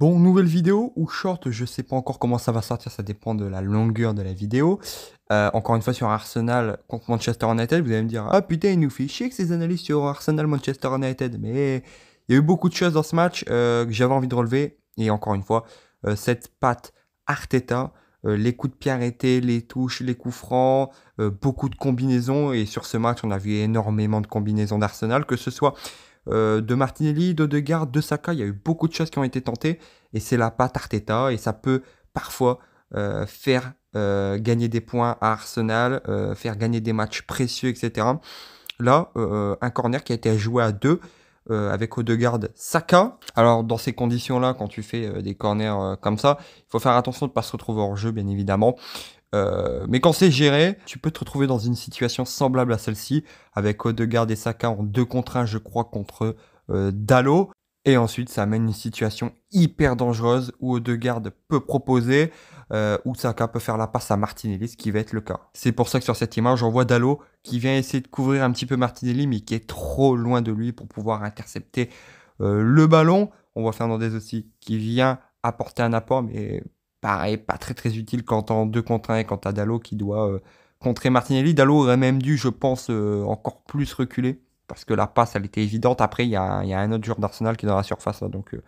Bon, nouvelle vidéo ou short, je sais pas encore comment ça va sortir, ça dépend de la longueur de la vidéo. Euh, encore une fois sur Arsenal contre Manchester United, vous allez me dire ah putain il nous fait chier que ces analyses sur Arsenal Manchester United, mais il y a eu beaucoup de choses dans ce match euh, que j'avais envie de relever et encore une fois euh, cette patte Arteta, les coups de pied arrêtés, les touches, les coups francs, beaucoup de combinaisons et sur ce match on a vu énormément de combinaisons d'Arsenal, que ce soit euh, de Martinelli, d'Odegaard, de Saka. Il y a eu beaucoup de choses qui ont été tentées et c'est la pas Arteta et ça peut parfois euh, faire euh, gagner des points à Arsenal, faire gagner des matchs précieux, etc. Là, un corner qui a été joué à deux euh, avec Odegaard, Saka. Alors dans ces conditions-là, quand tu fais euh, des corners euh, comme ça, il faut faire attention de ne pas se retrouver hors jeu, bien évidemment. mais quand c'est géré, tu peux te retrouver dans une situation semblable à celle-ci, avec Odegaard et Saka en deux contre 1, je crois, contre Dalo. Et ensuite, ça amène une situation hyper dangereuse où deux gardes peu proposer, euh, où Saka peut faire la passe à Martinelli, ce qui va être le cas. C'est pour ça que sur cette image, on voit Dallo qui vient essayer de couvrir un petit peu Martinelli, mais qui est trop loin de lui pour pouvoir intercepter euh, le ballon. On voit Fernandez aussi qui vient apporter un apport, mais pareil, pas très très utile quand en 2 contre 1 et quand à Dallo qui doit euh, contrer Martinelli. Dallo aurait même dû, je pense, encore plus reculer parce que la passe, elle était évidente. Après, il y a, un autre joueur d'Arsenal qui est dans la surface. Hein, donc, euh,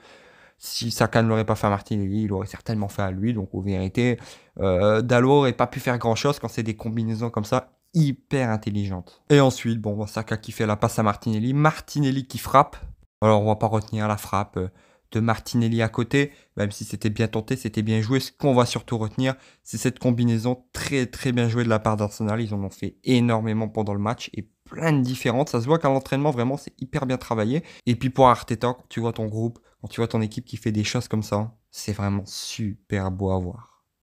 si Saka ne l'aurait pas fait à Martinelli, il l'aurait certainement fait à lui. Donc, au vérité, euh, n'aurait pas pu faire grand-chose quand c'est des combinaisons comme ça hyper intelligentes. Et ensuite, bon, bah, Saka qui fait la passe à Martinelli. Martinelli qui frappe. Alors, on va pas retenir la frappe euh, de Martinelli à côté, même si c'était bien tenté, c'était bien joué. Ce qu'on va surtout retenir, c'est cette combinaison très très bien jouée de la part d'Arsenal. Ils en ont fait énormément pendant le match et plein de différentes. Ça se voit qu'à l'entraînement, vraiment, c'est hyper bien travaillé. Et puis pour Arteta, quand tu vois ton groupe, quand tu vois ton équipe qui fait des choses comme ça, c'est vraiment super beau à voir.